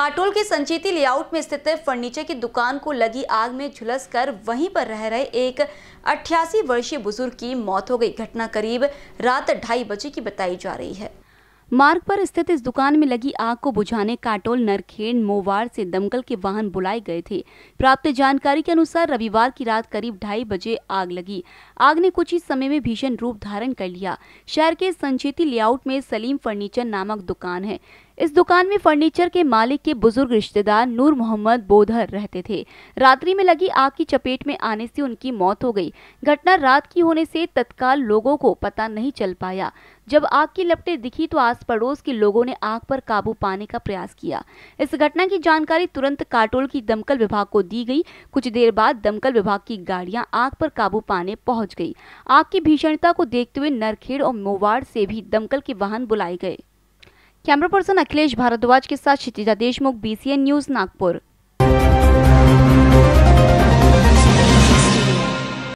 काटोल के संचेती लेआउट में स्थित फर्नीचर की दुकान को लगी आग में झुलस कर वहीं पर रह रहे एक अठासी वर्षीय बुजुर्ग की मौत हो गई घटना करीब रात ढाई बजे की बताई जा रही है मार्ग पर स्थित इस दुकान में लगी आग को बुझाने काटोल नरखेड़ मोवार से दमकल के वाहन बुलाए गए थे प्राप्त जानकारी के अनुसार रविवार की रात करीब ढाई बजे आग लगी आग ने कुछ ही समय में भीषण रूप धारण कर लिया शहर के संचेती लेआउट में सलीम फर्नीचर नामक दुकान है इस दुकान में फर्नीचर के मालिक के बुजुर्ग रिश्तेदार नूर मोहम्मद बोधर रहते थे रात्रि में लगी आग की चपेट में आने से उनकी मौत हो गई घटना रात की होने से तत्काल लोगों को पता नहीं चल पाया जब आग की लपटें दिखी तो आस पड़ोस के लोगों ने आग पर काबू पाने का प्रयास किया इस घटना की जानकारी तुरंत काटोल की दमकल विभाग को दी गई कुछ देर बाद दमकल विभाग की गाड़ियां आग पर काबू पाने पहुंच गई आग की भीषणता को देखते हुए नरखेड़ और मोवाड़ से भी दमकल के वाहन बुलाए गए कैमरा पर्सन अखिलेश भारद्वाज के साथ क्षितिजा देशमुख बीसीएन न्यूज नागपुर